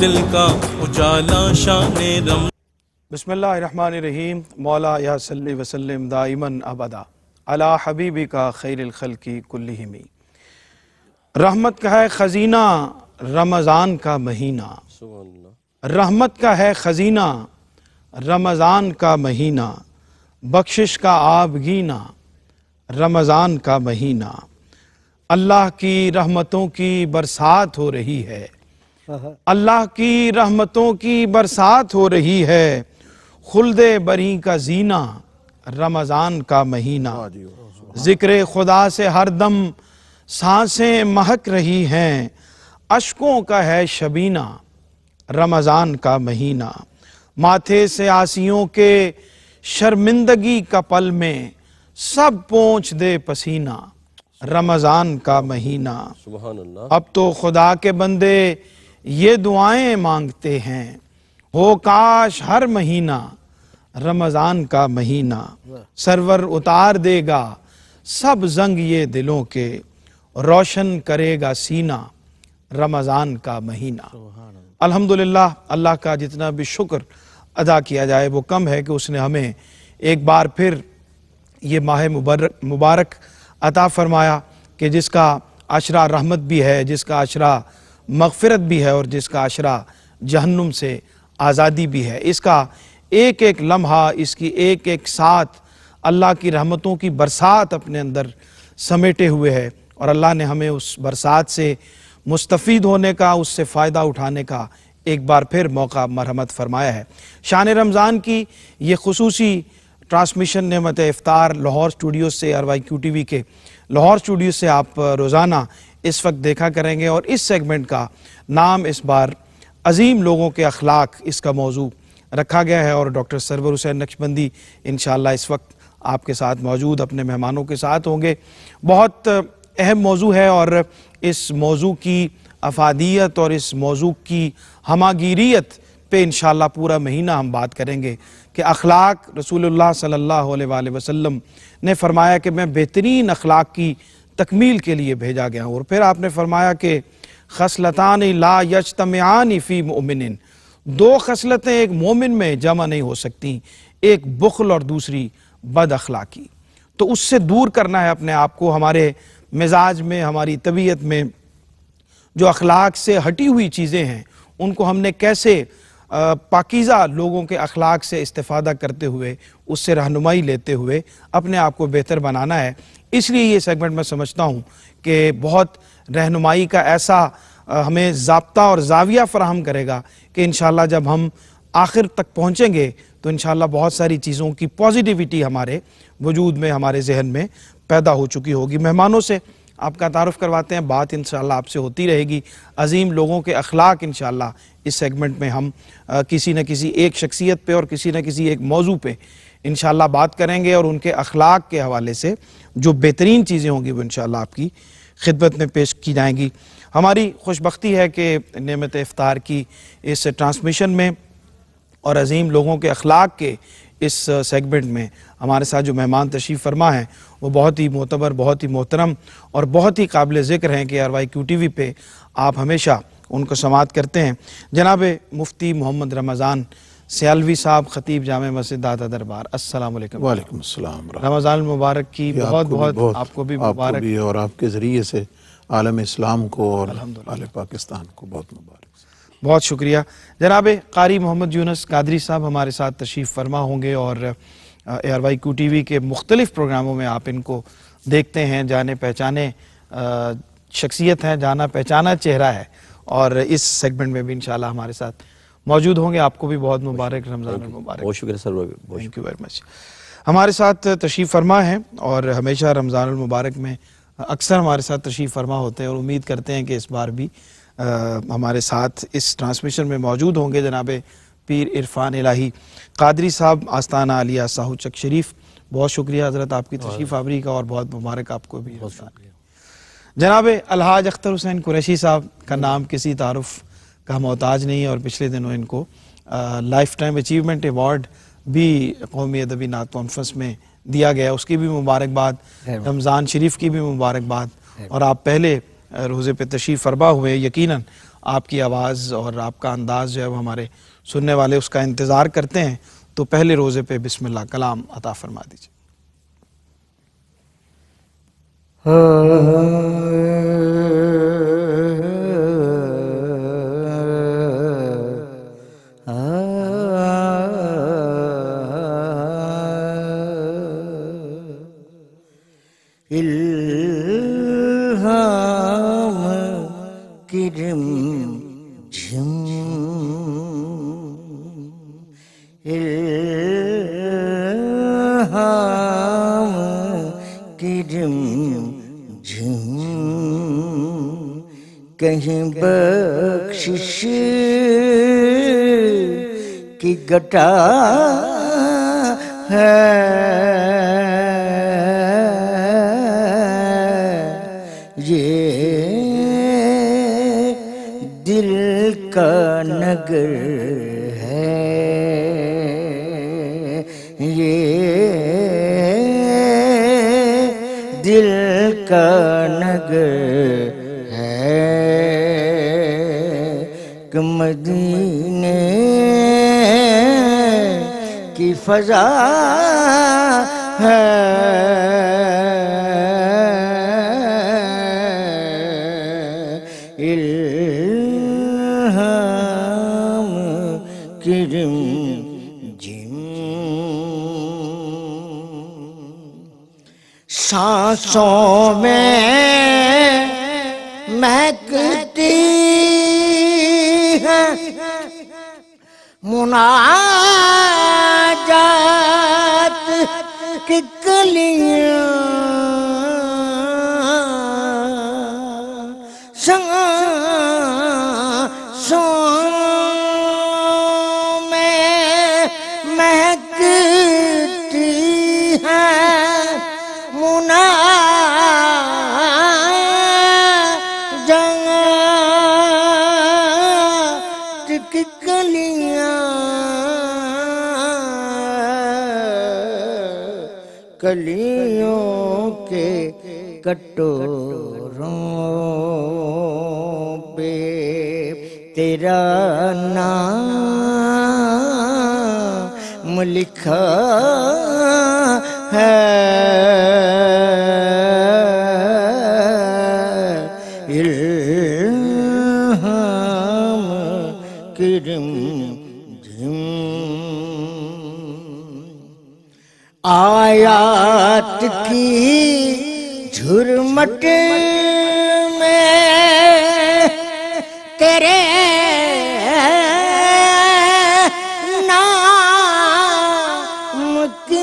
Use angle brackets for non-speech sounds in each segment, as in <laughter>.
दिल का उजाला शान रम बसमीम मौला या सल्ली वसलम दाइमन अबदा अला हबीबी का खैरखल की कुल्लिमी रहमत का है ख़जीना रमज़ान का महीना रहमत का है ख़जीना रमज़ान का महीना बख्शिश का आबगीना रमज़ान का महीना अल्लाह की रहमतों की बरसात हो रही है अल्लाह की रहमतों की बरसात हो रही है खुलद बरी का जीना रमज़ान का महीना हाँ हाँ जिक्र खुदा से हर दम सांसें महक रही हैं अशकों का है शबीना रमज़ान का महीना माथे से आसियों के शर्मिंदगी का पल में सब पहुंच दे पसीना रमज़ान का महीना अब तो खुदा के बंदे ये दुआएं मांगते हैं हो काश हर महीना रमज़ान का महीना सरवर उतार देगा सब जंग ये दिलों के रोशन करेगा सीना रमज़ान का महीना अल्हम्दुलिल्लाह अल्लाह का जितना भी शुक्र अदा किया जाए वो कम है कि उसने हमें एक बार फिर ये माह मुबारक मुबारक अता फरमाया कि जिसका अशरा रहमत भी है जिसका अशरा मगफरत भी है और जिसका अशरा जहन्नुम से आज़ादी भी है इसका एक एक लम्हा इसकी एक एक साथ अल्लाह की रहमतों की बरसात अपने अंदर समेटे हुए है और अल्लाह ने हमें उस बरसात से मुस्तफ़ होने का उससे फ़ायदा उठाने का एक बार फिर मौका मरहमत फरमाया है शान रमज़ान की ये खसूसी ट्रांसमिशन नमत इफ़ार लाहौर स्टूडियो से R Y Q T V के लाहौर स्टूडियो से आप रोज़ाना इस वक्त देखा करेंगे और इस सेगमेंट का नाम इस बार अजीम लोगों के अखलाक इसका मौजू रखा गया है और डॉक्टर सरवर हुसैन नक्शबंदी इन इस वक्त आपके साथ मौजूद अपने मेहमानों के साथ होंगे बहुत अहम मौजू है और इस मौजू की अफादियत और इस मौजू की हमागीरीत पे इन पूरा महीना हम बात करेंगे कि अखलाक रसूल सल्ला अलैहि ने फरमाया कि मैं बेहतरीन अखलाक की तकमील के लिए भेजा गया और फिर आपने फरमाया कि खसलतान ला यजतमान फ़ी मोमिन दो खसलतें एक मोमिन में जमा नहीं हो सकती एक बुखल और दूसरी बद अखलाकी तो उससे दूर करना है अपने आप को हमारे मिजाज में हमारी तबीयत में जो अखलाक से हटी हुई चीज़ें हैं उनको हमने कैसे पाकिज़ा लोगों के अखलाक से इस्ता करते हुए उससे रहनुमाई लेते हुए अपने आप को बेहतर बनाना है इसलिए ये सेगमेंट मैं समझता हूँ कि बहुत रहनुमाई का ऐसा हमें जबता और जाविया फ्राहम करेगा कि इन जब हम आखिर तक पहुँचेंगे तो इन बहुत सारी चीज़ों की पॉजिटिविटी हमारे वजूद में हमारे जहन में पैदा हो चुकी होगी मेहमानों से आपका तारफ़ करवाते हैं बात इन आपसे होती रहेगी अजीम लोगों के अखलाक इन इस सेगमेंट में हम आ, किसी न किसी एक शख्सियत पे और किसी न किसी एक मौजू पर इन बात करेंगे और उनके अखलाक के हवाले से जो बेहतरीन चीज़ें होंगी वो इन आपकी खिदमत में पेश की जाएंगी हमारी खुशबी है कि नमत इफ़ार की इस ट्रांसमिशन में और अजीम लोगों के अखलाक के इस सेगमेंट में हमारे साथ जो मेहमान तशीफ़ फरमा हैं वो बहुत ही मोतबर बहुत ही मोहतरम और बहुत ही काबिल ज़िक्र हैं कि R Y Q T V पर आप हमेशा उनको समात करते हैं जनाब मुफ्ती मोहम्मद रमज़ान सियालवी साहब खतीब जाम मस्जिद दादा दरबार अस्सलाम वालेकुम रमज़ान मुबारक की बहुत बहुत, बहुत आपको भी मुबारक भी और आपके ज़रिए से आलम इस्लाम को और पाकिस्तान को बहुत मुबारक बहुत शुक्रिया जनाब कारी मोहम्मद यूनस कादरी साहब हमारे साथ तशरीफ़ फरमा होंगे और A R Y Q T V के मुख्तलिफ प्रोग्रामों में आप इनको देखते हैं जाने पहचाने शख्सियत हैं जाना पहचाना चेहरा है और इस सेगमेंट में भी इन हमारे साथ मौजूद होंगे आपको भी बहुत मुबारक रमज़ान मुबारक बहुत शुक्रिया sir thank you very much हमारे साथ तशीफ़ फरमा हैं और हमेशा रमज़ान मुबारक में अक्सर हमारे साथ तशीफ़ फरमा होते हैं और उम्मीद करते हैं कि इस बार भी आ, हमारे साथ इस ट्रांसमिशन में मौजूद होंगे जनाब पीर इरफान इलाही कादरी साहब आस्ताना आलिया साहू चक शरीफ बहुत शुक्रिया हज़रत आपकी तशीफ़ आवरी का और बहुत मुबारक आपको भी जनाब अलहाज अख्तर हुसैन कुरैशी साहब का नाम किसी तारफ़ का मोहताज नहीं है और पिछले दिनों इनको लाइफ टाइम अचीवमेंट अवार्ड भी कौमी अदबी नात कॉन्फ्रेंस में दिया गया उसकी भी मुबारकबाद रमज़ान शरीफ की भी मुबारकबाद और आप पहले रोज़े पे तशरीफ़ फरबा हुए यकीन आपकी आवाज़ और आपका अंदाज़ जो है वो हमारे सुनने वाले उसका इंतज़ार करते हैं तो पहले रोज़े पे बिस्मिल्लाह कलाम अता फरमा दीजिए हाँ कहीं बख्शिश की गटा मजा है जिम सांसों में महकती है मुना के कलियां कटोरों पे तेरा नाम लिखा है इल्हाम किरम झिम आयात की गुलमट में तेरे नाम की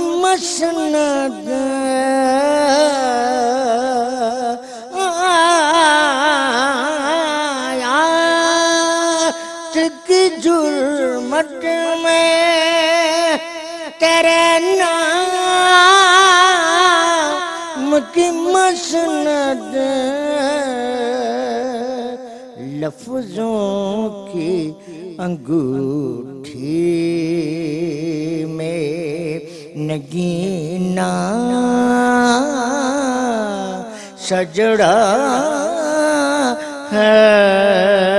लफ्जों की अंगूठी में नगीना सजड़ा है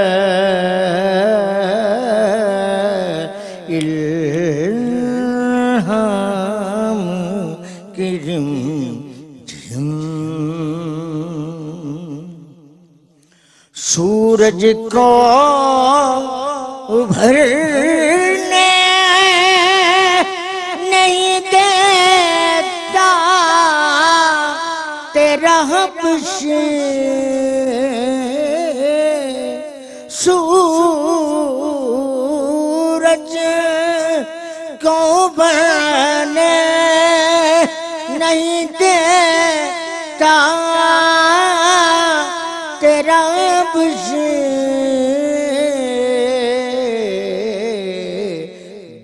सूरज को उभरने नहीं देता तेरा हबश सूरज को बने नहीं देता तेरा से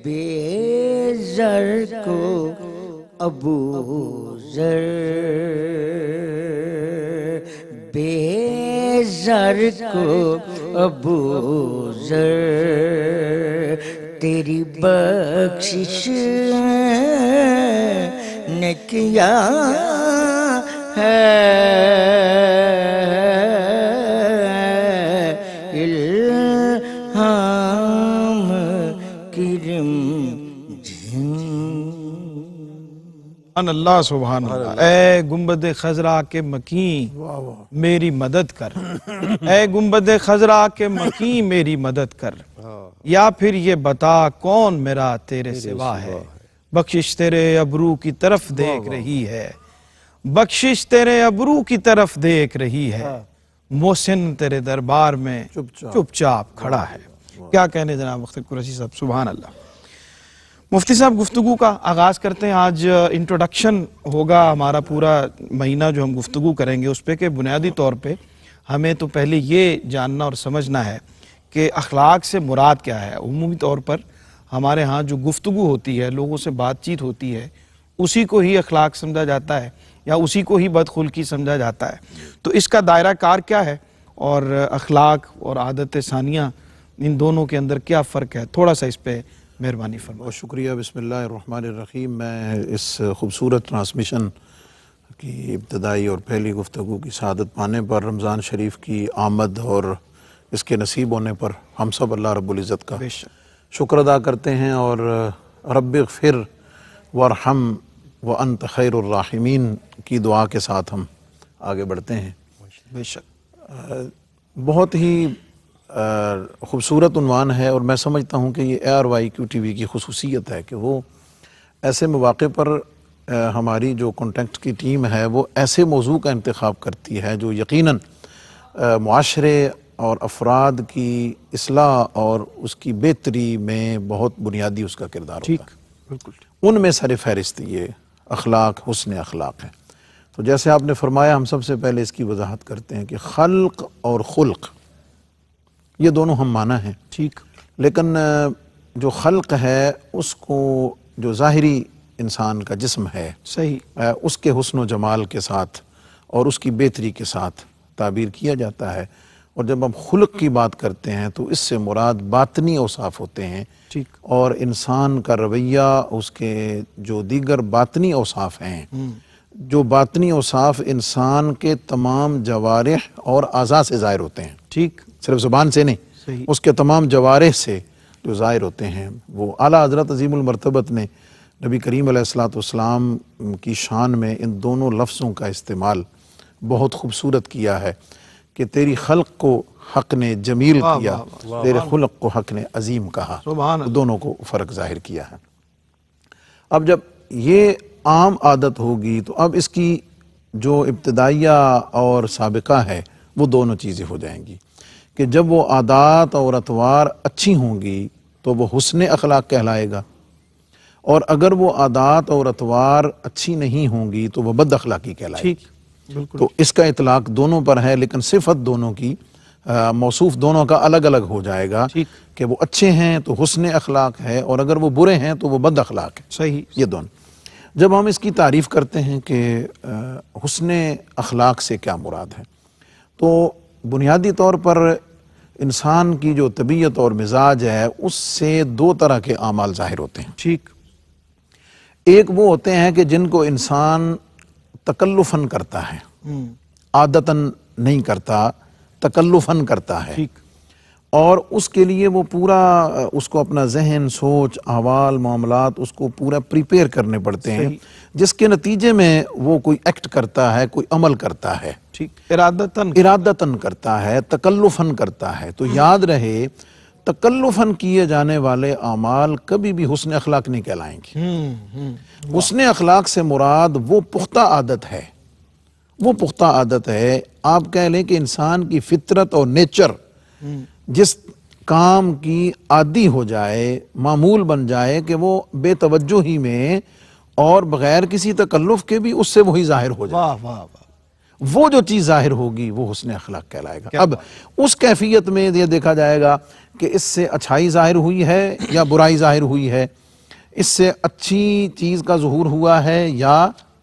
बेजर को अबू जर बेजर को अबू जर तेरी बख्शिश ने किया है अल्लाह सुबहान ए गुम्बद खजरा के मकी मेरी मदद कर <laughs> ए गुम्बद खजरा के मकी मेरी मदद कर हाँ। या फिर ये बता कौन मेरा तेरे सिवा है बख्शिश तेरे अबरू की तरफ देख रही है बख्शिश तेरे अबरू की तरफ देख रही है मोहसिन तेरे दरबार में चुपचाप खड़ा है क्या कहने जनाब मुख्तर कुरसी साहब सुबहान अल्लाह मुफ्ती साहब गुफ्तु का आगाज़ करते हैं आज इंट्रोडक्शन होगा हमारा पूरा महीना जो हम गुफ्तु करेंगे उस पर बुनियादी तौर पर हमें तो पहले ये जानना और समझना है कि अखलाक से मुराद क्या है अमूमी तौर पर हमारे यहाँ जो गुफ्तु होती है लोगों से बातचीत होती है उसी को ही अखलाक समझा जाता है या उसी को ही बदखुल्की समझा जाता है तो इसका दायरा कार क्या है और अखलाक और आदत सानिया इन दोनों के अंदर क्या फ़र्क है थोड़ा सा इस पर मेहरबानी फरमा बहुत शुक्रिया बसमीम मैं इस खूबसूरत ट्रांसमिशन की इब्तदाई और पहली गुफ्तु की शहादत पाने पर रमज़ान शरीफ की आमद और इसके नसीब होने पर हम सब अल्लाह रबुल्ज़त का शुक्र अदा करते हैं और रब फिर वरहम व अन खैरमीन की दुआ के साथ हम आगे बढ़ते हैं बेशक बहुत ही खूबसूरत उनवान है और मैं समझता हूँ कि ये A R Y Q T V की खसूसियत है कि वो ऐसे मौाक़े पर हमारी जो कॉन्टेक्ट की टीम है वो ऐसे मौजू का इंतखब करती है जो यकीन माशरे और अफराद की असलाह और उसकी बेहतरी में बहुत बुनियादी उसका किरदार ठीक बिल्कुल उनमें सर फहरिस्त ये अखलाक हसन अखलाक है तो जैसे आपने फरमाया हम सबसे पहले इसकी वजाहत करते हैं कि खल्क और खुल्क ये दोनों हम माना है ठीक लेकिन जो खल्क है उसको जो ज़ाहरी इंसान का जिस्म है सही उसके हसन जमाल के साथ और उसकी बेहतरी के साथ ताबीर किया जाता है और जब हम खुलक की बात करते हैं तो इससे मुराद बातनी अवसाफ होते हैं ठीक और इंसान का रवैया उसके जो दीगर बातनी अवसाफ हैं हम्म। जो बातनी अवसाफ इंसान के तमाम जवारह और अज़ा से ज़ाहिर होते हैं ठीक सिर्फ ज़ुबान से नहीं उसके तमाम जवारे से जो ज़ाहिर होते हैं वो आला हजरत अजीमरतबत ने नबी करीम सलाम की शान में इन दोनों लफ्ज़ों का इस्तेमाल बहुत खूबसूरत किया है कि तेरी खलक को हक ने जमील वाँ किया वाँ वाँ तेरे खलक को हक ने अजीम कहा तो दोनों को फ़र्क ज़ाहिर किया है अब जब ये आम आदत होगी तो अब इसकी जो इब्तदाइया और सबका है वो दोनों चीज़ें हो जाएंगी कि जब वो आदात और अतवार अच्छी होंगी तो वो हुसन अखलाक कहलाएगा और अगर वो आदात और अतवार अच्छी नहीं होंगी तो वह बद अखलाकी कहलाएगी तो इसका इतलाक दोनों पर है लेकिन सिफत दोनों की मौसूफ दोनों का अलग अलग हो जाएगा कि वो अच्छे हैं तो हुसन अखलाक है और अगर वो बुरे हैं तो वो बद अखलाक है सही ये दोनों जब हम इसकी तारीफ करते हैं कि हुसन अखलाक से क्या मुराद है तो बुनियादी तौर पर इंसान की जो तबीयत और मिजाज है उससे दो तरह के अमाल ज़ाहिर होते हैं ठीक एक वो होते हैं कि जिनको इंसान तकल्लुफन करता है हम्म। आदतन नहीं करता तकल्लुफन करता है ठीक और उसके लिए वो पूरा उसको अपना जहन सोच अहवाल मामलात उसको पूरा प्रिपेयर करने पड़ते हैं जिसके नतीजे में वो कोई एक्ट करता है कोई अमल करता है ठीक इरादतन इरादतन करता है तकल्लुफन करता है तो हम्म। याद रहे तकल्लुफन किए जाने वाले अमाल कभी भी हुसन अखलाक नहीं कहलाएंगे हम्म, हम्म। हुसन अखलाक से मुराद वो पुख्ता आदत है वो पुख्ता आदत है आप कह लें कि इंसान की फितरत और नेचर जिस काम की आदि हो जाए मामूल बन जाए कि वो बेतवजो ही में और बगैर किसी तकल्लुफ के भी उससे वही जाहिर हो जाए वाह वाह वाह वो जो चीज़ जाहिर होगी वो हसन अखलाक कहलाएगा अब उस कैफियत में ये देखा जाएगा कि इससे अच्छाई जाहिर हुई है या बुराई जाहिर हुई है इससे अच्छी चीज़ का जहूर हुआ है या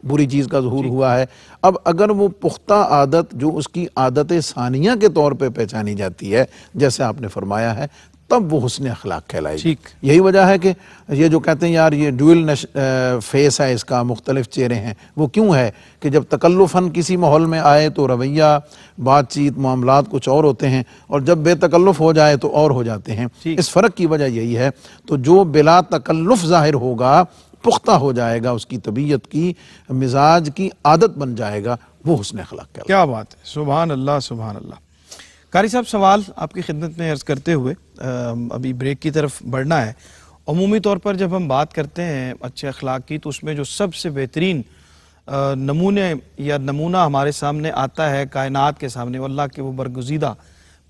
बुरी चीज़ का जहूर हुआ है अब अगर वो पुख्ता आदत जो उसकी आदत सानिया के तौर पर पहचानी जाती है जैसे आपने फरमाया है तब वो हसन अखलाक कहलाए ठीक यही वजह है कि ये जो कहते हैं यार ये ड्यूल फेस है इसका मुख्तलिफ चेहरे हैं वो क्यों है कि जब तकल्लुफ़न किसी माहौल में आए तो रवैया बातचीत मामला कुछ और होते हैं और जब बेतकल्लुफ़ हो जाए तो और हो जाते हैं इस फ़र्क की वजह यही है तो जो बिला तकल्लुफ़ ज़ाहिर होगा पुख्ता हो जाएगा उसकी तबीयत की मिजाज की आदत बन जाएगा वो हुसन अखलाक क्या क्या बात है सुबह अल्लाह सुबहान अल्लाह कारी साहब सवाल आपकी खिदमत में अर्ज करते हुए अभी ब्रेक की तरफ बढ़ना है अमूमी तौर पर जब हम बात करते हैं अच्छे अखलाक की तो उसमें जो सबसे बेहतरीन नमूने या नमूना हमारे सामने आता है कायनात के सामने अल्लाह के वो बरगुजीदा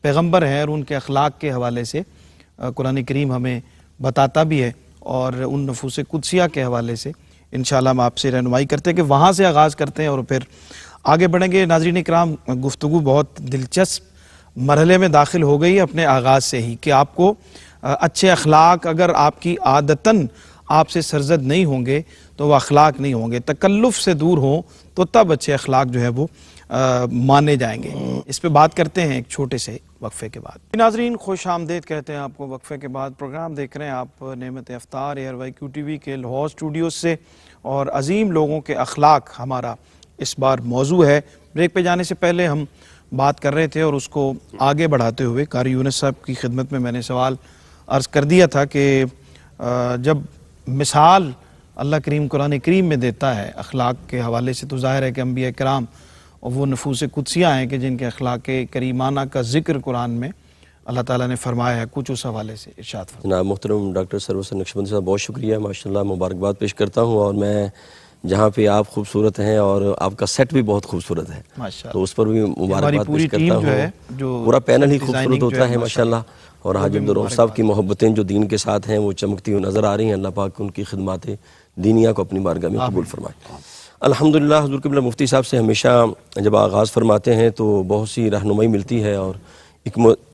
पैगम्बर हैं और उनके अखलाक के हवाले से कुरान करीम हमें बताता भी है और उन नफूस कुदसिया के हवाले से इन हम आपसे रहनुमाई करते हैं कि वहाँ से आगाज़ करते हैं और फिर आगे बढ़ेंगे नाजरीन कराम गुफ्तु बहुत दिलचस्प मरहले में दाखिल हो गई अपने आगाज़ से ही कि आपको अच्छे अखलाक अगर आपकी आदतन आपसे सरजद नहीं होंगे तो वह अखलाक नहीं होंगे तकल्लुफ़ से दूर हों तो तब अच्छे अखलाक जो है वो आ, माने जाएंगे इस पर बात करते हैं एक छोटे से वक्फे के बाद नाजरीन खुश आमदेद कहते हैं आपको वक्फे के बाद प्रोग्राम देख रहे हैं आप नमत अफ्तार A R Y Q T V के लाहौर स्टूडियो से और अजीम लोगों के अखलाक हमारा इस बार मौजू है ब्रेक पे जाने से पहले हम बात कर रहे थे और उसको आगे बढ़ाते हुए कारी यूनस साहब की खिदमत में मैंने सवाल अर्ज़ कर दिया था कि जब मिसाल अल्लाह करीम कुरान करीम में देता है अखलाक के हवाले से तो ज़ाहिर है कि अम्बिया कराम और वो नफूस कुदसियाँ हैं कि जिनके अखलाक करीमाना का जिक्र कुरान में अल्लाह ताला ने फरमाया है कुछ उस हवाले से इर्शाद जनाब मोहतरम डॉक्टर सरवसर नक्शबंद साहब बहुत शुक्रिया माशाल्लाह मुबारकबाद पेश करता हूँ और मैं जहाँ पे आप खूबसूरत हैं और आपका सेट भी बहुत खूबसूरत है तो उस पर भी मुबारकबाद पेश करता हूँ पूरा पैनल ही खूबसूरत होता है माशाल्लाह और हाजिर दरोफ साहब की मोहब्बतें जो दीन के साथ हैं वो चमकती हुई नज़र आ रही हैं अल्लाह पाक उनकी खदमात दीनिया को अपनी बारगाह में कबूल फरमाए अल्हम्दुलिल्लाह हजूर कबला मुफ्ती साहब से हमेशा जब आगाज़ फरमाते हैं तो बहुत सी रहनुमाई मिलती है और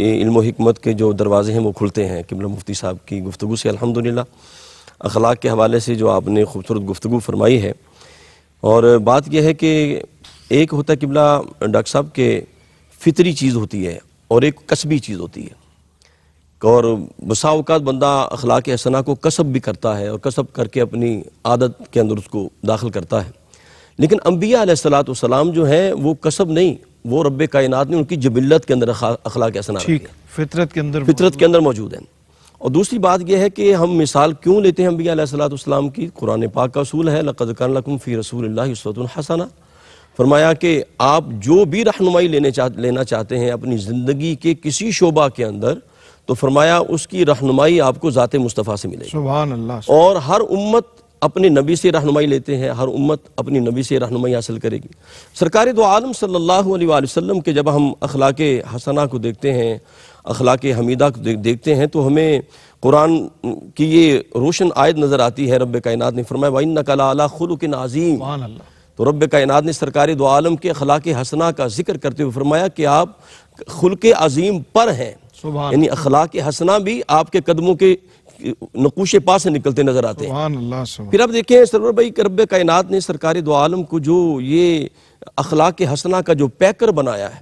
इल्म हिकमत के जो दरवाज़े हैं वो खुलते हैं कबला मुफ्ती साहब की गुफ्तु से अल्हम्दुलिल्लाह अखलाक के हवाले से जो आपने खूबसूरत गुफ्तु फरमाई है और बात यह है कि एक होता किबला डॉक्टर साहब के फितरी चीज़ होती है और एक कसबी चीज़ होती है और बसाओकात बंदा अखलाक हसना को कसब भी करता है और कसब करके अपनी आदत के अंदर उसको दाखिल करता है लेकिन अम्बिया सलाम जो हैं वो कसब नहीं वो रब कायनात ने उनकी जबिल्लत के अंदर अखलाक ऐसा फितरत के अंदर फितरत के अंदर मौजूद है और दूसरी बात यह है कि हम मिसाल क्यों लेते हैं अम्बिया सलाम की कुरान पाक का असूल है लक़दकान फ़ी रसूल हसना फरमाया कि आप जो भी रहनुमाई लेने चाह लेना चाहते हैं अपनी ज़िंदगी के किसी शोबा के अंदर तो फरमाया उसकी रहनुमाई आपको ज़ात मुस्तफ़ा से मिलेगी और हर उम्मत अपने नबी से रहनुमाई लेते हैं हर उम्मत अपनी नबी से रहनुमाई हासिल करेगी सरकार दो आलम सल्लल्लाहु अलैहि वसल्लम के जब हम अखलाक हसना को देखते हैं अखलाक हमीदा को देखते हैं तो हमें कुरान की ये रोशन आयत नज़र आती है रब कायनात ने फरमाया वाइन नकला खुलकिन अजीम तो रब कायनात ने सरकार दो आलम के अखलाक हसना का जिक्र करते हुए फरमाया कि आप खुल के अजीम पर हैं यानी अखलाक हसना भी आपके कदमों के नकुश पा से निकलते नजर आते हैं फिर आप देखें सरवर भाई करब कायनात ने सरकारी दो आलम को जो ये अखलाक हसना का जो पैकर बनाया है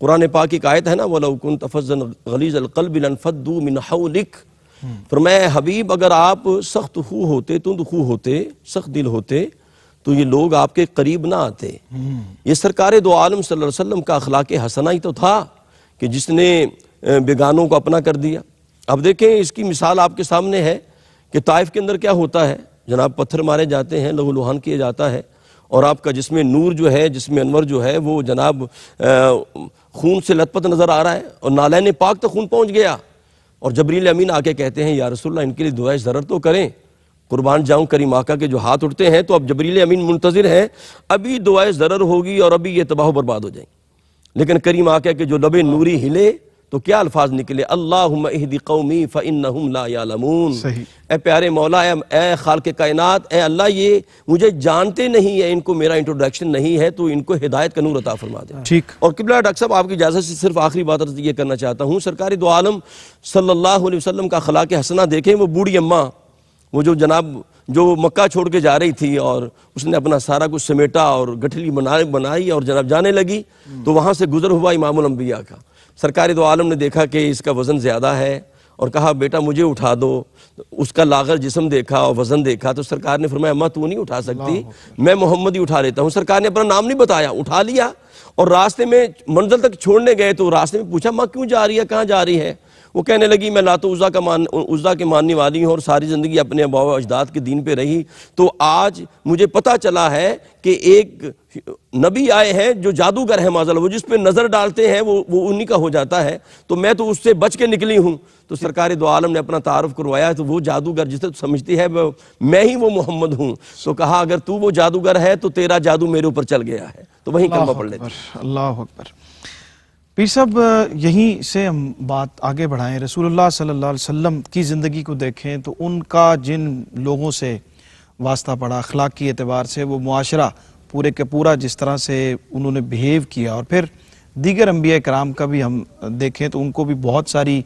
कुरान पाक एक आयत है ना वलाकुन तफजन गलीज मिनहलिक पर हम्म। मैं हबीब अगर आप सख्त हु होते तुंद हु होते सख्त दिल होते तो ये लोग आपके करीब ना आते हम्म। ये सरकार दो आलम सल्लल्लाहु अलैहि वसल्लम का अखलाक हसना ही तो था कि जिसने बेगानों को अपना कर दिया अब देखें इसकी मिसाल आपके सामने है कि ताइफ के अंदर क्या होता है जनाब पत्थर मारे जाते हैं लहू लुहान किया जाता है और आपका जिसमें नूर जो है जिसमें अनवर जो है वो जनाब खून से लथपथ नज़र आ रहा है और नालैन पाक तो खून पहुँच गया और जबरील अमीन आके कहते हैं या रसुल्ला इनके लिए दुआ ज़रूर तो करें कुर्बान जाऊँ करी माका के जो हाथ उठते हैं तो अब जबरील अमीन मुंतज़र हैं अभी दुआ ज़रूर होगी और अभी ये तबाह बर्बाद हो जाएंगे लेकिन करीम आका के जो लबे नूरी हिले तो क्या अल्फाज निकले अल्लाह कौमी ए प्यारे मौला ए खाल के कायनात ए अल्लाह ये मुझे जानते नहीं है इनको मेरा इंट्रोडक्शन नहीं है तो इनको हिदायत का नूर अता फरमा दे ठीक और किबला डॉक्टर साहब आपकी इजाज़त से सिर्फ आखिरी बात ये करना चाहता हूँ सरकारी दो आलम सल्ला वसलम का खला के हसना देखें वो बूढ़ी अम्मा वो जो जनाब जो मक्का छोड़ के जा रही थी और उसने अपना सारा कुछ समेटा और गठली बना बनाई और जनाब जाने लगी तो वहां से गुजर हुआ इमाम अम्बिया का सरकारी दो आलम ने देखा कि इसका वज़न ज़्यादा है और कहा बेटा मुझे उठा दो तो उसका लागर जिसम देखा और वज़न देखा तो सरकार ने फरमाया अम्मा तू नहीं उठा सकती मैं मोहम्मद ही उठा लेता हूँ सरकार ने अपना नाम नहीं बताया उठा लिया और रास्ते में मंजिल तक छोड़ने गए तो रास्ते में पूछा माँ क्यों जा रही है कहाँ जा रही है वो कहने लगी मैं लातो उज़ा का मान उज़ा के मानने वाली हूँ और सारी ज़िंदगी अपने अबाव अजदाद के दिन पे रही तो आज मुझे पता चला है कि एक नबी आए हैं जो जादूगर है माजल वो जिस पे नज़र डालते हैं वो वो उन्हीं का हो जाता है तो मैं तो उससे बच के निकली हूँ तो सरकार दो आलम ने अपना तारफ़ करवाया तो वो जादूगर जिसे तो समझती है मैं ही वो मोहम्मद हूँ तो कहा अगर तू वो जादूगर है तो तेरा जादू मेरे ऊपर चल गया है तो वहीं कलमा पड़ लेते अल्लाह अकबर पीर साहब यहीं से हम बात आगे बढ़ाएं रसूलुल्लाह सल्लल्लाहु अलैहि वसल्लम की ज़िंदगी को देखें तो उनका जिन लोगों से वास्ता पड़ा अखलाक के अतबार से वो माशरा पूरे के पूरा जिस तरह से उन्होंने बिहेव किया और फिर दीगर अम्बिया कराम का भी हम देखें तो उनको भी बहुत सारी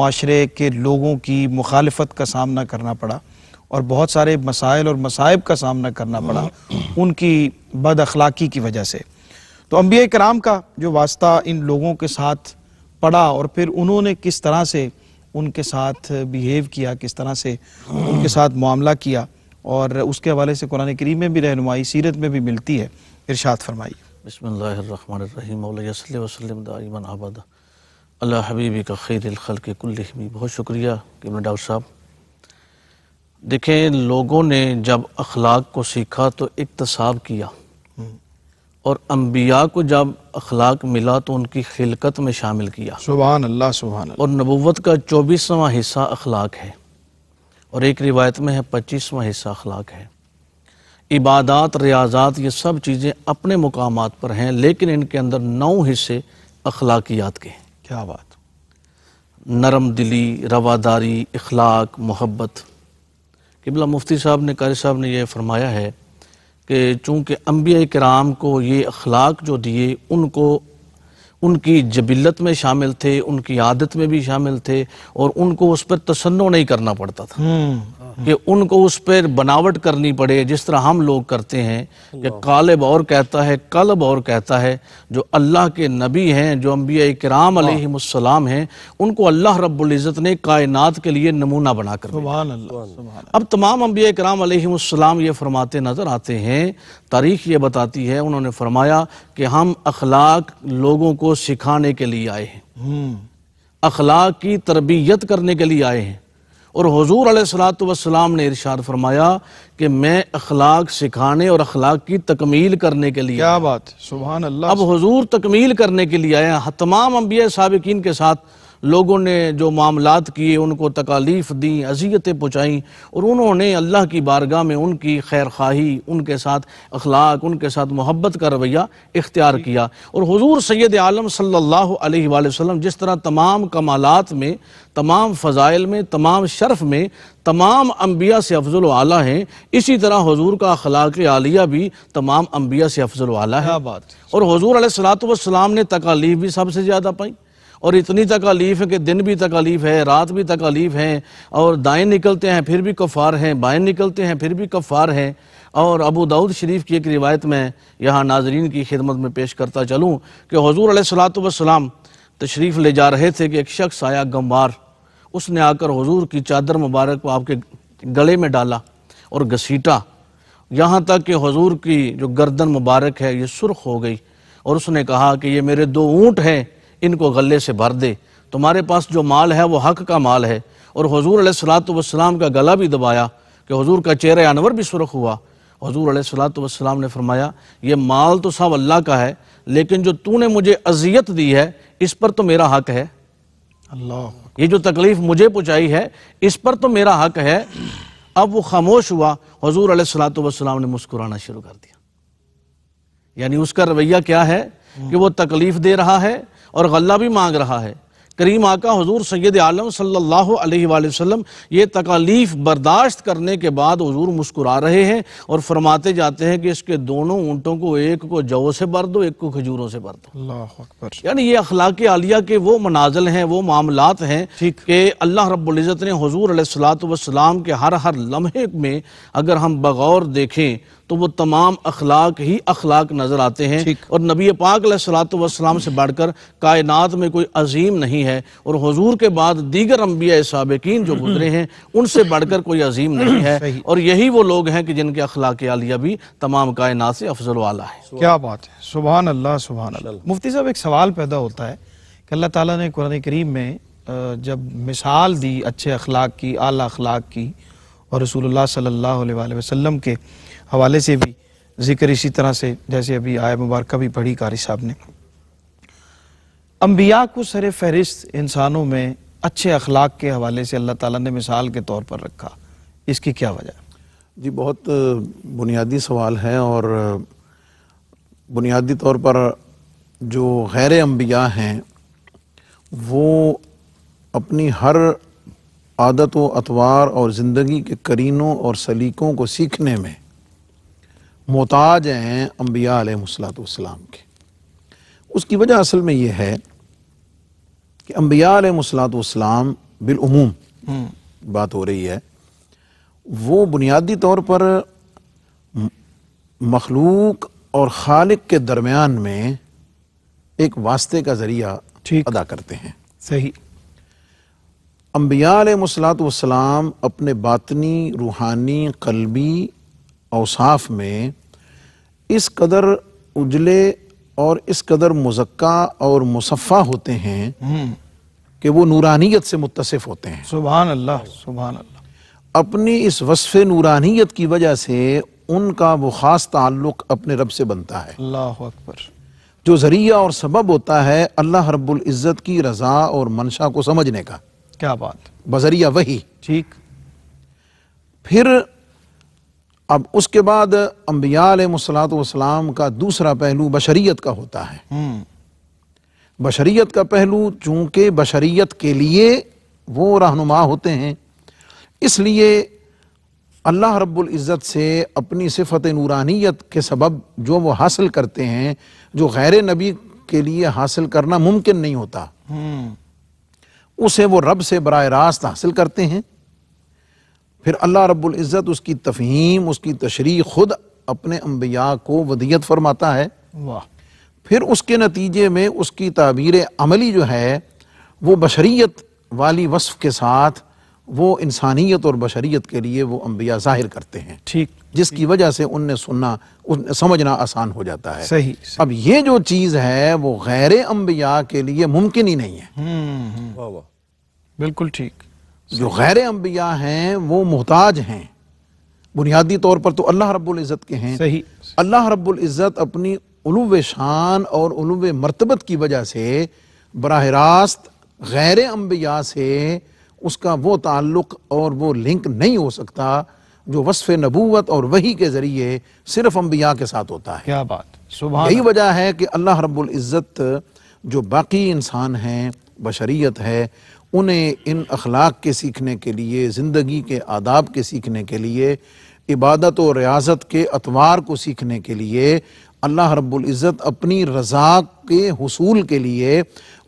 माशरे के लोगों की मुखालफत का सामना करना पड़ा और बहुत सारे मसाइल और मसाइब का सामना करना पड़ा हम्म। उनकी बद अखलाक़ी की वजह से तो अम्बिया कराम का जो वास्ता इन लोगों के साथ पड़ा और फिर उन्होंने किस तरह से उनके साथ बिहेव किया किस तरह से उनके साथ मामला किया और उसके हवाले से कुरान करीम में भी रहनुमाई सीरत में भी मिलती है इरशाद फरमाइए बसमीम अल्लाह हबीबी का खैर खल के कुल्लमी बहुत शुक्रिया कि डॉक्टर साहब देखें लोगों ने जब अखलाक को सीखा तो इकतसाब किया और अम्बिया को जब अखलाक मिला तो उनकी खिलकत में शामिल किया सुबहान अल्लाह सुबहान और नबूवत का चौबीसवां हिस्सा अखलाक है और एक रिवायत में है पच्चीसवां हिस्सा अखलाक है इबादत रियाजात ये सब चीज़ें अपने मुकाम पर हैं लेकिन इनके अंदर नौ हिस्से अखलाकियात के हैं क्या बात नरम दिली रवादारी अखलाक मोहब्बत किबला मुफ्ती साहब ने कारी साहब ने यह फरमाया है कि चूँकि अम्बिया कराम को ये अखलाक जो दिए उनको उनकी जबिलत में शामिल थे उनकी आदत में भी शामिल थे और उनको उस पर तसन्नो नहीं करना पड़ता था हम्म। कि उनको उस पर बनावट करनी पड़े जिस तरह हम लोग करते हैं कि कालब और कहता है कलब और कहता है जो अल्लाह के नबी हैं जो अम्बिया कराम अलहलाम हैं उनको अल्लाह रब्ज़त ने कायनात के लिए नमूना बनाकर अब तमाम अम्बिया कराम अलहलाम ये फरमाते नज़र आते हैं तारीख ये बताती है उन्होंने फरमाया कि हम अखलाक लोगों को सिखाने के लिए आए हैं हम्म। अखलाक की तरबियत करने के लिए आए हैं और हजूर अलैहिस्सलाम ने इरशाद फरमाया कि मैं अखलाक सिखाने और अखलाक की तकमील करने के लिए क्या बात सुबह अब हजूर तकमील करने के लिए आया तमाम अम्बिया सबकिन के साथ लोगों ने जो मामलात किए उनको तकालीफ दी अजियतें पहुँचाईं और उन्होंने अल्लाह की बारगाह में उनकी खैर खाही उनके साथ अखलाक उनके साथ मोहब्बत का रवैया इख्तियार किया और हजूर सैद आलम सल्ला वसम जिस तरह तमाम कमालत में तमाम फ़ज़ाइल में तमाम शर्फ में तमाम अम्बिया से अफजल आला हैं इसी तरह हजूर का अखलाक आलिया भी तमाम अम्बिया से अफजल आला है और हजूर सलात वसलाम ने तकालीफ भी सबसे ज़्यादा पाई और इतनी तकालीफ है कि दिन भी तकालीफ है रात भी तकालीफ है और दाएँ निकलते हैं फिर भी कफ़ार हैं बाएँ निकलते हैं फिर भी कफ़ार हैं और अबू दाऊद शरीफ की एक रिवायत में यहाँ नाजरीन की खिदमत में पेश करता चलूँ कि हजूर सलाम तशरीफ़ ले जा रहे थे कि एक शख्स आया गंवार उसने आकर हजूर की चादर मुबारक को आपके गले में डाला और घसीटा यहाँ तक कि हजूर की जो गर्दन मुबारक है ये सुर्ख हो गई और उसने कहा कि ये मेरे दो ऊँट हैं इनको गले से भर दे तुम्हारे पास जो माल है वो हक का माल है और हजूर सलाम का गला भी दबाया कि हजूर का चेहरा अनवर भी सुरख हुआ हजूर सलाम ने फरमाया ये माल तो सब अल्लाह का है लेकिन जो तूने मुझे अजियत दी है इस पर तो मेरा हक है अल्लाह ये जो तकलीफ मुझे पहुंचाई है इस पर तो मेरा हक है अब वो खामोश हुआ हजूर सलाम ने मुस्कुराना शुरू कर दिया यानी उसका रवैया क्या है कि वो तकलीफ दे रहा है और गल्ला भी मांग रहा है करीम आका हजूर सैद आलम सल्लल्लाहु अलैहि वसल्लम ये तकालीफ बर्दाश्त करने के बाद हजूर मुस्कुरा रहे हैं और फरमाते जाते हैं कि इसके दोनों ऊँटों को एक को जौ से भर दो एक को खजूरों से भर दो यानी ये अखलाक आलिया के वो मनाजल हैं वो मामलात हैं कि अल्लाह रब्ज़त ने हजूर सलात वसलाम के हर हर लम्हे में अगर हम बगौर देखें तो वो तमाम अखलाक ही अखलाक नज़र आते हैं और नबी पाक सलाम से बढ़कर कायनात में कोई अजीम नहीं है और हजूर के बाद दीगर अम्बिया सबकिन जो गुजरे हैं उनसे बढ़कर कोई अजीम नहीं है और यही वो लोग हैं कि जिनके अखलाक आलिया भी तमाम कायनात से अफजल वाला है क्या बात है सुबह अल्लाह सुबह मुफ्ती साहब एक सवाल पैदा होता है कि अल्लाह तला ने कुरान करीम में जब मिसाल दी अच्छे अखलाक की आला अखलाक की और रसूल सल्ला वसलम के हवाले से भी जिक्र इसी तरह से जैसे अभी आया मुबारक भी पढ़ी कारी साहब ने अम्बिया को सर फहरिस्त इंसानों में अच्छे अखलाक के हवाले से अल्लाह ताला ने मिसाल के तौर पर रखा इसकी क्या वजह जी बहुत बुनियादी सवाल है और बुनियादी तौर पर जो गैर अम्बिया हैं वो अपनी हर आदत व अतवार और ज़िंदगी के करीनों और सलीकों को सीखने में मोहताज हैं अम्बिया आलतम के उसकी वजह असल में यह है कि अम्बिया आलतम बिलूम बात हो रही है वो बुनियादी तौर पर मखलूक और खालिक के दरमियान में एक वास्ते का जरिया ठीक अदा करते हैं सही अम्बिया आलतम अपने बातनी रूहानी कलबी औसाफ में इस कदर उजले और इस कदर मुजक्का और मुसफ़ा होते हैं हम्म। कि वो नूरानियत से मुतसिफ होते हैं सुबहान अल्लाह सुबहान अल्लाह अपनी इस वसफ़ नूरानियत की वजह से उनका वो ख़ास ताल्लुक अपने रब से बनता है अल्लाह अकबर जो ज़रिया और सबब होता है अल्लाह रब्बुल इज़्ज़त की रज़ा और मंशा को समझने का क्या बात बजरिया वही ठीक फिर अब उसके बाद अम्बियालाम का दूसरा पहलू बशरीत का होता है हम्म। बशरीत का पहलू चूंकि बशरीत के लिए वो रहनुमा होते हैं इसलिए अल्लाह रब्बुल इज़्ज़त से अपनी सिफत नूरानियत के सबब जो वो हासिल करते हैं जो गैर नबी के लिए हासिल करना मुमकिन नहीं होता हम्म। उसे वो रब से बर रास्त हासिल करते हैं फिर अल्लाह रबुल्जत उसकी तफहीम उसकी तशरी खुद अपने अम्बिया को वदियत फरमाता है वाह फिर उसके नतीजे में उसकी ताबीर अमली जो है वो बशरीत वाली वसफ़ के साथ वो इंसानियत और बशरीत के लिए वो अम्बिया जाहिर करते हैं ठीक जिसकी वजह से उनने सुनना उन समझना आसान हो जाता है सही, सही अब ये जो चीज़ है वो गैर अम्बिया के लिए मुमकिन ही नहीं है हम्म, हम्म। बिल्कुल ठीक जो गैर अम्बिया हैं वो मोहताज हैं बुनियादी तौर पर तो अल्लाह रब्बुल इज़्ज़त के हैं सही अल्लाह रब्बुल इज़्ज़त अपनी उलुव शान और उलुव मरतबत की वजह से बरह रास्त गैर अम्बिया से उसका वो ताल्लुक़ और वो लिंक नहीं हो सकता जो वसफ़ नबूवत और वही के ज़रिए सिर्फ अम्बिया के साथ होता है क्या बात सुबह यही वजह है कि अल्लाह रब्बुल इज़्ज़त जो बाकी इंसान हैं बशरीत है उन्हें इन अखलाक के सीखने के लिए ज़िंदगी के आदाब के सीखने के लिए इबादत और रियाजत के अतवार को सीखने के लिए अल्लाह रब्ज़त अपनी रज़ा के हसूल के लिए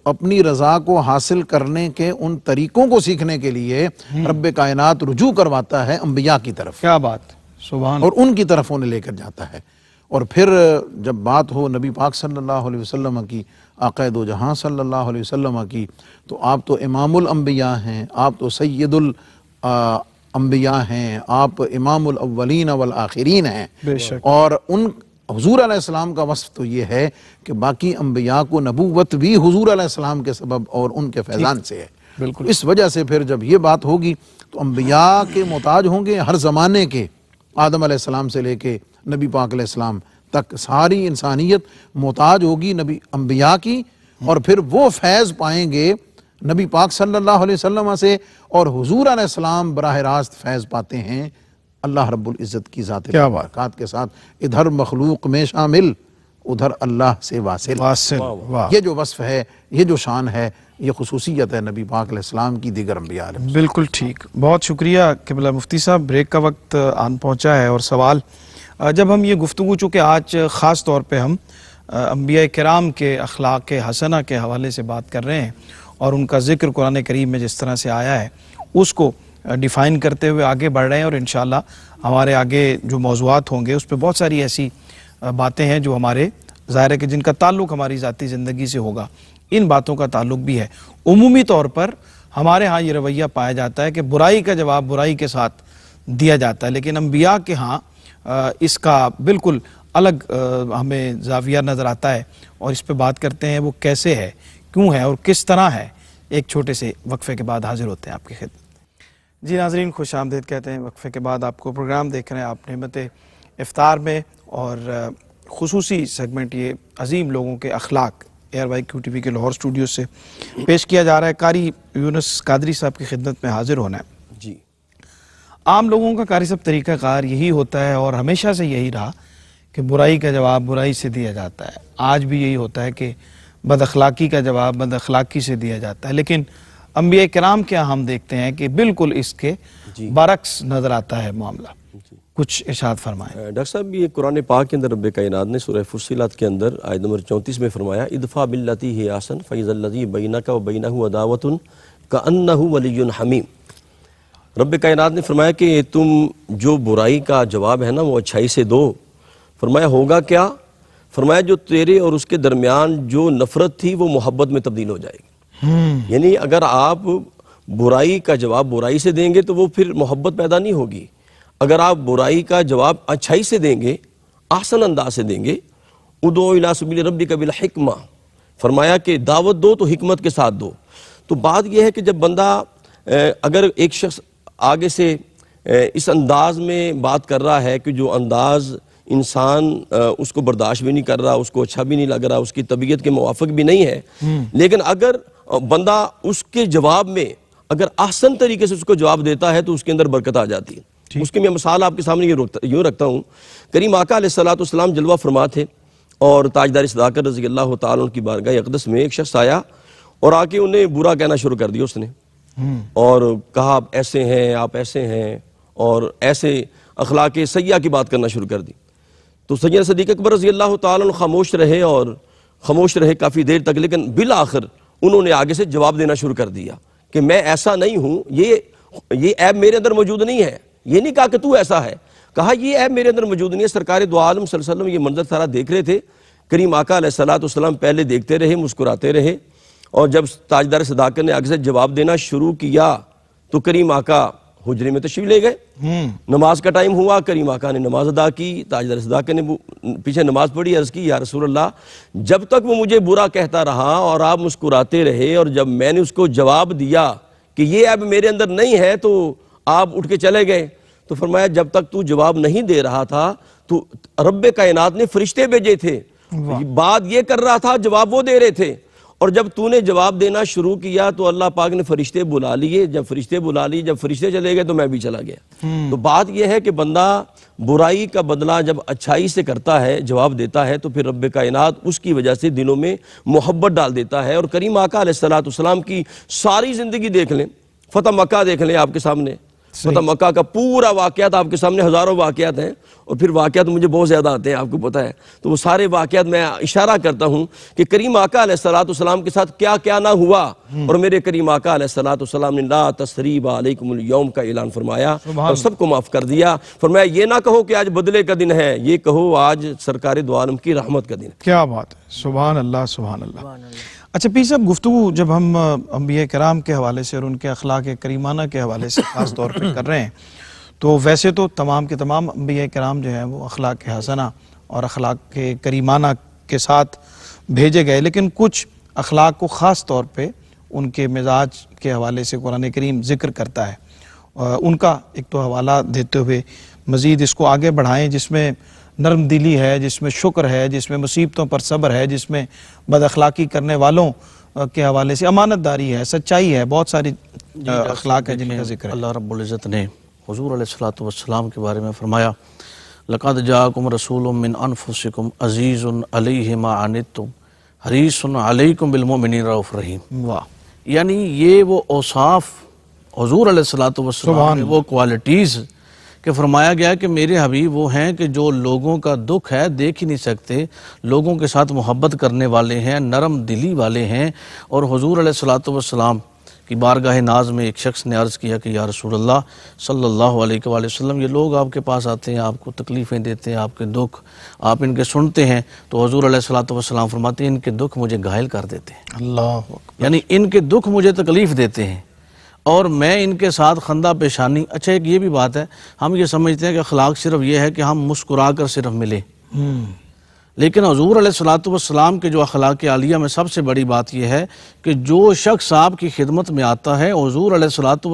अपनी रज़ा को हासिल करने के उन तरीक़ों को सीखने के लिए हम्म। रब कायनात रुजू करवाता है अम्बिया की तरफ क्या बात सुबह और उनकी तरफ उन्हें लेकर जाता है और फिर जब बात हो नबी पाक सल्लल्लाहु अलैहि वसल्लम की अकैद जहाँ सल्ला वम की तो आप तो इमामबिया हैं आप तो सैदुल अम्बिया हैं आप इमामवलिन अवल हैं और उन हजूर आसमाम का वसफ़ तो ये है कि बाकी अम्बिया को नबूवत भी हजूर आसमाम के सबब और उनके फैज़ान से है बिल्कुल इस वजह से फिर जब ये बात होगी तो अम्बिया के मोहताज होंगे हर ज़माने के आदम आसमाम से लेके नबी पाकाम तक सारी इंसानियत मोहताज होगी नबी अम्बिया की और फिर वो फैज़ पाएंगे नबी पाक सल्लल्लाहु अलैहि वसल्लम से और हुजूर अलैहिस्सलाम बरह रास्त फैज़ पाते हैं अल्लाह रब्बुल इज़्ज़त की ज़ात के साथ इधर मखलूक में शामिल उधर अल्लाह से वासिल वासिल ये जो वस्फ है ये जो शान है ये खसूसियत है नबी पाकाम की दीगर अम्बिया बिल्कुल ठीक बहुत शुक्रिया किबला मुफ्ती साहब ब्रेक का वक्त आन पहुंचा है और सवाल जब हम ये गुफ्तु चूँकि आज ख़ास तौर पर हम अम्बिया कराम के अखलाक हसना के हवाले से बात कर रहे हैं और उनका ज़िक्र कुरान करीम में जिस तरह से आया है उसको डिफ़ाइन करते हुए आगे बढ़ रहे हैं और इन हमारे आगे जो मौजूद होंगे उस पर बहुत सारी ऐसी बातें हैं जो हमारे ज़ाहिर है कि जिनका ताल्लुक हमारी ज़ाती ज़िंदगी से होगा इन बातों का ताल्लुक भी है उमूमी तौर पर हमारे यहाँ ये रवैया पाया जाता है कि बुराई का जवाब बुराई के साथ दिया जाता है लेकिन अम्बिया के यहाँ इसका बिल्कुल अलग हमें जाविया नज़र आता है और इस पर बात करते हैं वो कैसे है क्यों है और किस तरह है एक छोटे से वक्फे के बाद हाजिर होते हैं आपकी खिदमत जी नाजरीन खुश आमदेद कहते हैं वक्फे के बाद आपको प्रोग्राम देख रहे हैं आप नमत इफ़ार में और खसूस सेगमेंट ये अजीम लोगों के अखलाक A R Y Q T V के लाहौर स्टूडियो से पेश किया जा रहा है कारी यूनस कादरी साहब की खिदमत में हाजिर होना है आम लोगों का कार्य सब तरीक़ाकार यही होता है और हमेशा से यही रहा कि बुराई का जवाब बुराई से दिया जाता है आज भी यही होता है कि अखलाकी का जवाब बदअखलाक़ी से दिया जाता है लेकिन अम्बिया कराम क्या हम देखते हैं कि बिल्कुल इसके बरक्स नज़र आता है मामला कुछ इशाद फरमाए डॉक्टर साहब ये कुरान पाक के अंदर रब कायनात ने सुरह फुसिलत के अंदर आयत नंबर चौंतीस में फरमाया इदफ़ा बिल्लती है आसन फैज़ल बैना का हु अदावत का अन्ना वली हमीम रब कायनात ने फरमाया कि तुम जो बुराई का जवाब है ना वो अच्छाई से दो फरमाया होगा क्या फरमाया जो तेरे और उसके दरमियान जो नफरत थी वो मोहब्बत में तब्दील हो जाएगी हम्म। यानी अगर आप बुराई का जवाब बुराई से देंगे तो वो फिर मोहब्बत पैदा नहीं होगी अगर आप बुराई का जवाब अच्छाई से देंगे आसन अंदाज से देंगे उदो इलासबिल रबी कबिल हिकमा फरमाया कि दावत दो तो हमत के साथ दो तो बात यह है कि जब बंदा अगर एक शख्स आगे से इस अंदाज में बात कर रहा है कि जो अंदाज इंसान उसको बर्दाश्त भी नहीं कर रहा उसको अच्छा भी नहीं लग रहा उसकी तबीयत के मुआफ़ भी नहीं है हम्म। लेकिन अगर बंदा उसके जवाब में अगर आसन तरीके से उसको जवाब देता है तो उसके अंदर बरकत आ जाती है उसकी मैं मिसाल आपके सामने ये यूँ रखता हूँ करीम आका सलाम जलवा फरमा थे और ताजदार सदाकर रजी अल्लाह की बारगाह अकदस में एक शख्स आया और आके उन्हें बुरा कहना शुरू कर दिया उसने और कहा आप ऐसे हैं आप ऐसे हैं और ऐसे अखलाक सयाह की बात करना शुरू कर दी तो सैद सदीक अकबर रजी अल्लाह तामोश रहे और खामोश रहे काफ़ी देर तक लेकिन बिल आखिर उन्होंने आगे से जवाब देना शुरू कर दिया कि मैं ऐसा नहीं हूँ ये ये ऐप मेरे अंदर मौजूद नहीं है ये नहीं कहा कि तू ऐसा है कहा ये ऐप मेरे अंदर मौजूद नहीं है सरकार दो आलम सल्लम ये मंजर सारा देख रहे थे करीम आका सलात पहले देखते रहे मुस्कुराते रहे और जब ताजदार सदाकत ने आगे से जवाब देना शुरू किया तो करीम आका हुजरे में तशीफ ले गए हम्म। नमाज का टाइम हुआ करीम आका ने नमाज अदा की ताजदार सदाकत ने पीछे नमाज पढ़ी अर्ज की या रसूल अल्लाह जब तक वो मुझे बुरा कहता रहा और आप मुस्कुराते रहे और जब मैंने उसको जवाब दिया कि ये ऐब मेरे अंदर नहीं है तो आप उठ के चले गए तो फरमाया जब तक तू जवाब नहीं दे रहा था तो रब कायनात ने फरिश्ते भेजे थे बात ये कर रहा था जवाब वो दे रहे थे और जब तूने जवाब देना शुरू किया तो अल्लाह पाक ने फरिश्ते बुला लिए जब फरिश्ते बुला लिए जब फरिश्ते चले गए तो मैं भी चला गया हम्म। तो बात यह है कि बंदा बुराई का बदला जब अच्छाई से करता है जवाब देता है तो फिर रब कायनात उसकी वजह से दिलों में मोहब्बत डाल देता है और करीम आका सलाम की सारी ज़िंदगी देख लें फतह मक्का देख लें आपके सामने मतलब मक्का का पूरा वाकयात आपके सामने हज़ारों वाकयात हैं और फिर वाकयात मुझे बहुत ज़्यादा आते हैं आपको पता है तो वो सारे वाकयात मैं इशारा करता हूँ कि करीम आका सलाम के साथ क्या क्या ना हुआ हम्म। और मेरे करीम आका सलाम ने ला तसरीब आलकमयम का ऐलान फरमाया और सबको माफ़ कर दिया फरमाया ये ना कहो कि आज बदले का दिन है ये कहो आज सरकार दो की रहमत का दिन क्या बात है सुबह अल्लाह सुबह अल्लाह अच्छा पी साहब गुफ्तु जब हम अम्बिया कराम के हवाले से और उनके अखलाक करीमाना के हवाले से ख़ास तौर पर कर रहे हैं तो वैसे तो तमाम के तमाम अम्बिया कराम जो हैं वो अखलाक हसना और अखलाक के करीमाना के साथ भेजे गए लेकिन कुछ अखलाक को ख़ास तौर पर उनके मिजाज के हवाले से कुरान करीम ज़िक्र करता है उनका एक तो हवाला देते हुए मज़ीद इसको आगे बढ़ाएँ जिसमें नरम दिली है जिसमें शुक्र है जिसमें मुसीबतों पर सब्र है जिसमें अखलाकी करने वालों के हवाले से अमानतदारी है सच्चाई है बहुत सारी अखलाक है जिनका जिक्र अल्लाह रब्ज़त ने हजूर सलाम के बारे में फ़रमाया लकद जाकुम रसूल मिन अनफुसकुम अज़ीज़ तुम हरीसन अलैकुम बिलमोमिन रऊफ़ रहीम वाह यानी ये वो औसाफ़ हजूर सलात वो क्वालिटीज़ कि फरमाया गया कि मेरे हबीब वो हैं कि जो लोगों का दुख है देख ही नहीं सकते लोगों के साथ मोहब्बत करने वाले हैं नरम दिली वाले हैं और हजूर सलाम कि बारगाह नाज में एक शख्स ने अर्ज़ किया कि या रसूल्ला सल्ला वसम ये लोग आपके पास आते हैं आपको तकलीफ़ें देते हैं आपके दुख आप इनके सुनते हैं तो हजूर सलातम फरमाते हैं इनके दुख मुझे घायल कर देते हैं अल्लाह यानी इनके दुख मुझे तकलीफ़ देते हैं और मैं इनके साथ खंदा पेशानी अच्छा एक ये भी बात है हम ये समझते हैं कि अखलाक सिर्फ ये है कि हम मुस्कुरा कर सिर्फ मिले हम्म। लेकिन हजूर सलाम के जो अखलाक आलिया में सबसे बड़ी बात यह है कि जो शख्स आपकी खिदमत में आता है हजूर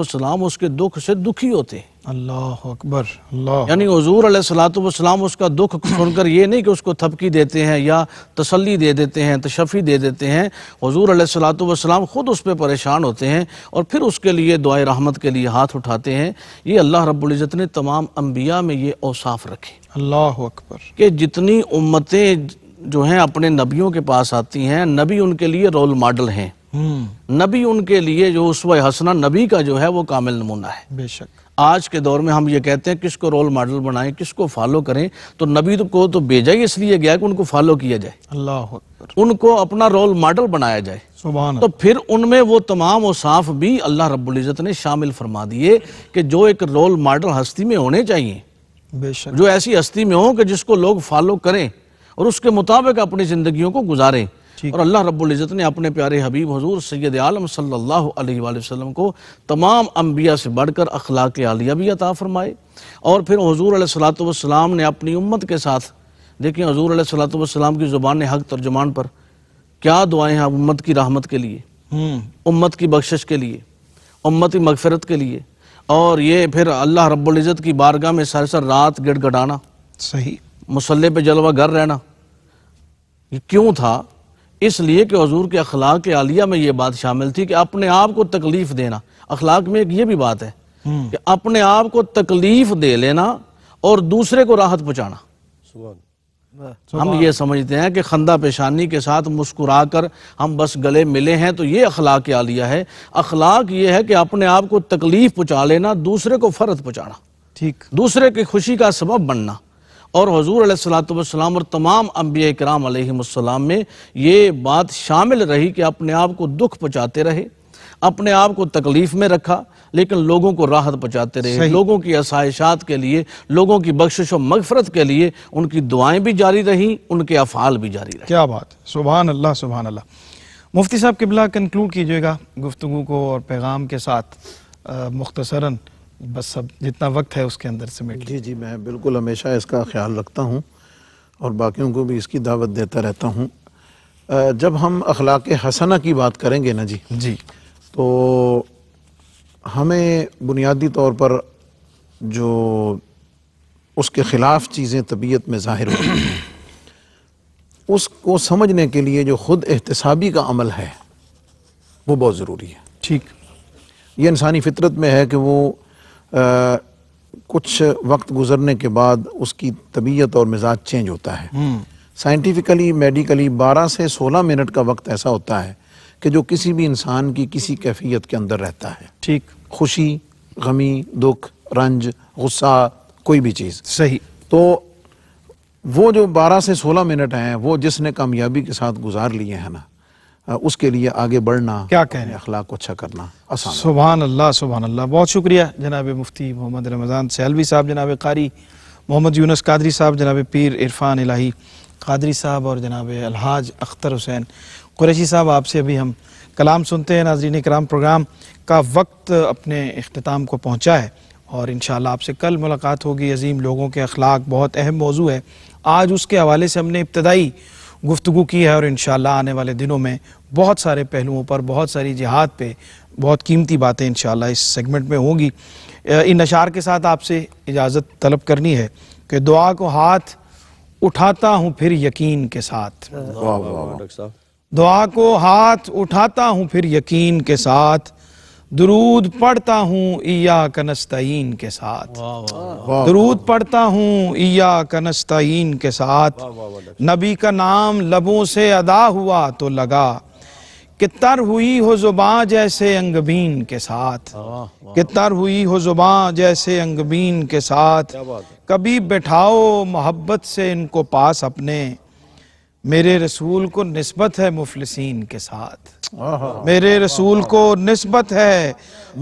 सलाम उसके दुख से दुखी होते हैं अल्लाह अकबर यानी हजूर उसका दुख सुनकर ये नहीं कि उसको थपकी देते हैं या तसल्ली दे देते हैं तशफ़ी दे देते हैं हजूर सलाम ख़ुद उस पर परेशान होते हैं और फिर उसके लिए दुआ रहमत के लिए हाथ उठाते हैं ये अल्लाह रबुल्ज़त ने तमाम अम्बिया में ये औसाफ रखे अल्लाह अकबर कि जितनी उम्मतें जो हैं अपने नबियों के पास आती हैं नबी उनके लिए रोल मॉडल हैं हम्म। नबी उनके लिए जो उस हसना नबी का जो है वो कामिल नमूना है बेशक आज के दौर में हम ये कहते हैं किसको रोल मॉडल बनाएं किसको फॉलो करें तो नबी को तो भेजा ही इसलिए गया कि उनको फॉलो किया जाए अल्लाह उनको अपना रोल मॉडल बनाया जाए तो फिर उनमें वो तमाम वसाफ भी अल्लाह रबुल्जत ने शामिल फरमा दिए कि जो एक रोल मॉडल हस्ती में होने चाहिए जो ऐसी हस्ती में हो कि जिसको लोग फॉलो करें और उसके मुताबिक अपनी ज़िंदगी को गुजारें और अल्लाह रबुल्जत ने अपने प्यारे हबीब हजूर सैद आलम सल्ला वसम को तमाम अम्बिया से बढ़कर अखलाक आलिया भी अता फ़रमाए और फिर हजूर सलाम ने अपनी उम्मत के साथ देखिए हजूर सलाम की ज़ुबान हक तर्जुमान पर क्या दुआएँ हैं उम्मत की राहमत के लिए हम्म। उम्मत की बख्शिश के लिए उम्मत की मगफरत के लिए और ये फिर अल्लाह रबुल्जत की बारगाह में सर सर रात गिड़गड़ाना सही मुसल्ले पे जलवा घर रहना ये क्यों था इसलिए कि हजूर के अखलाक आलिया में ये बात शामिल थी कि अपने आप को तकलीफ देना अखलाक में एक ये भी बात है हम्म। कि अपने आप को तकलीफ दे लेना और दूसरे को राहत पहुंचाना हम ये समझते हैं कि खंदा पेशानी के साथ मुस्कुरा कर हम बस गले मिले हैं तो ये अखलाक आलिया है अखलाक ये है कि अपने आप को तकलीफ पहुंचा लेना दूसरे को फर्त पहुंचाना ठीक दूसरे की खुशी का सबब बनना और हजूर सलाम और तमाम अम्बिया कराम आलम में ये बात शामिल रही कि अपने आप को दुख पहुँचाते रहे अपने आप को तकलीफ में रखा लेकिन लोगों को राहत पहुँचाते रहे लोगों की आसाइशात के लिए लोगों की बख्शिश और मगफरत के लिए उनकी दुआएं भी जारी रहीं उनके अफाल भी जारी रहे क्या बात सुबह अल्लाह सुबहान अल्लाह मुफ्ती साहब किबला कंक्लूड कीजिएगा गुफ्तु को और पैगाम के साथ मुख्तसरा बस अब जितना वक्त है उसके अंदर से मिट जी जी मैं बिल्कुल हमेशा इसका ख्याल रखता हूँ और बाकियों को भी इसकी दावत देता रहता हूँ जब हम अखलाक हसना की बात करेंगे ना जी जी तो हमें बुनियादी तौर पर जो उसके ख़िलाफ़ चीज़ें तबीयत में ज़ाहिर हो उसको समझने के लिए जो ख़ुद एहतसाबी का अमल है वो बहुत ज़रूरी है ठीक ये इंसानी फितरत में है कि वो आ, कुछ वक्त गुजरने के बाद उसकी तबीयत और मिजाज चेंज होता है हम्म। साइंटिफिकली मेडिकली 12 से 16 मिनट का वक्त ऐसा होता है कि जो किसी भी इंसान की किसी कैफियत के अंदर रहता है ठीक खुशी गमी दुख रंज गुस्सा कोई भी चीज़ सही तो वो जो 12 से 16 मिनट हैं वो जिसने कामयाबी के साथ गुजार लिए हैं ना उसके लिए आगे बढ़ना क्या कह रहे अखलाक को अच्छा करना सुबह अल्लाह सुबह अल्लाह बहुत शुक्रिया जनाब मुफ्ती मोहम्मद रमज़ान सेलवी साहब जनाब कारी मोहम्मद यूनस कादरी साहब जनाब पीर इरफान इलाही कादरी साहब और जनाब अलहाज अख्तर हुसैन कुरैशी साहब आपसे अभी हम कलाम सुनते हैं नाजरीन कराम प्रोग्राम का वक्त अपने अख्ताम को पहुँचा है और इन आपसे कल मुलाकात होगी अजीम लोगों के अखलाक बहुत अहम मौजू है आज उसके हवाले से हमने इब्तदाई गुफ्तु की है और इन आने वाले दिनों में बहुत सारे पहलुओं पर बहुत सारी जिहाद पे बहुत कीमती बातें इन इस सेगमेंट में होंगी इन अशार के साथ आपसे इजाज़त तलब करनी है कि दुआ को हाथ उठाता हूँ फिर यकीन के साथ दुआ को हाथ उठाता हूँ फिर यकीन के साथ दरूद पढ़ता हूँ ईया कनस्तीन के साथ दरूद पढ़ता हूँ इया कनस्तीन के साथ नबी का नाम लबों से अदा हुआ तो लगा कि तर हुई हो जुबा जैसे अंगबीन के साथ कि तर हुई हो जुबा जैसे अंगबीन के साथ कभी बैठाओ मोहब्बत से इनको पास अपने मेरे रसूल को नस्बत है मुफलसिन के साथ मेरे रसूल को नस्बत है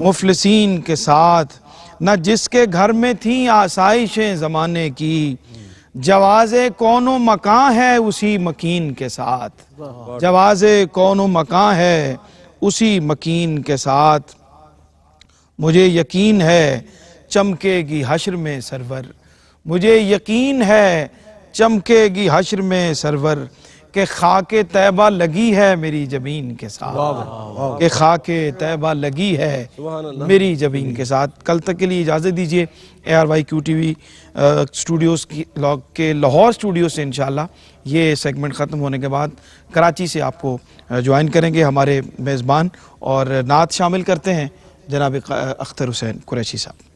मुफलसिन के साथ न जिसके घर में थी आसाइशें ज़माने की जवाज कौन मकान है उसी मकीन के साथ जवाज कौन मकान है उसी मकीन के साथ मुझे यकीन है चमकेगी हशर में सरवर मुझे यकीन है चमकेगी हशर में सरवर कि खाके तैबा लगी है मेरी जमीन के साथ कि खाके तैबा लगी है मेरी जमीन के साथ कल तक के लिए इजाज़त दीजिए A R Y Q T V studios की के लाहौर स्टूडियो से इन ये सेगमेंट ख़त्म होने के बाद कराची से आपको ज्वाइन करेंगे हमारे मेज़बान और नात शामिल करते हैं जनाब अख्तर हुसैन कुरैशी साहब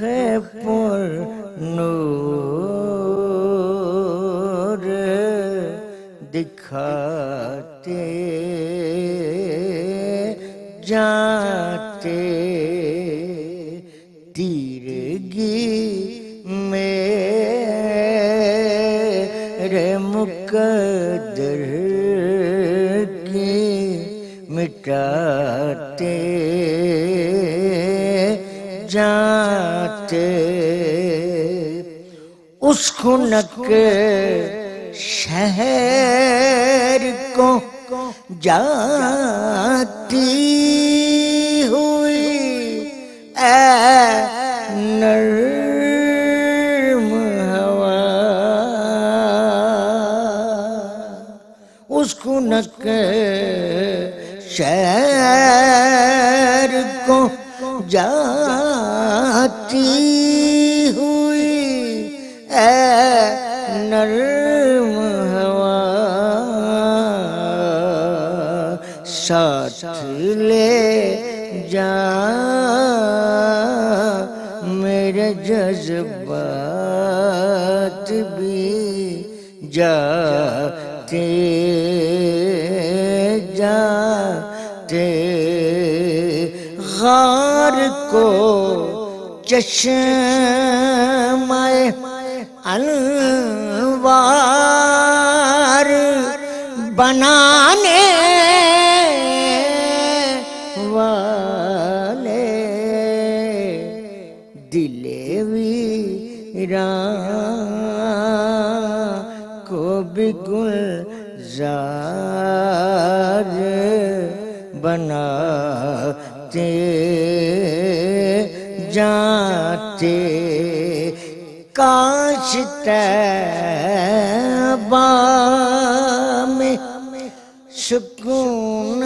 पर नूर दिखा सुन शहर को जा rejection. जाते काश तैबा में सुकून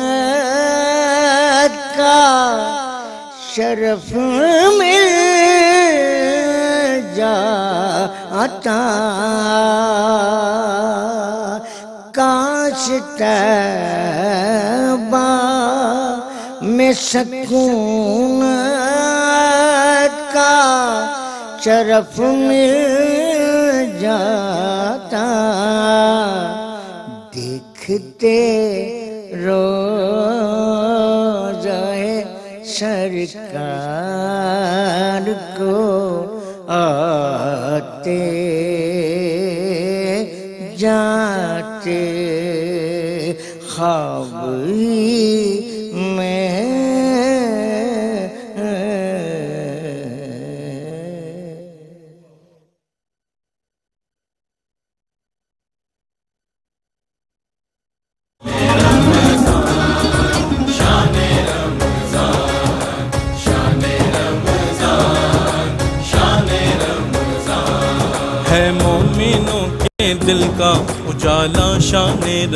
का शरफ मिल जाता काश तैबा में सकून चरफ मिल जाता देखते जाए सरकार को आते जाते खाब का उजाला शान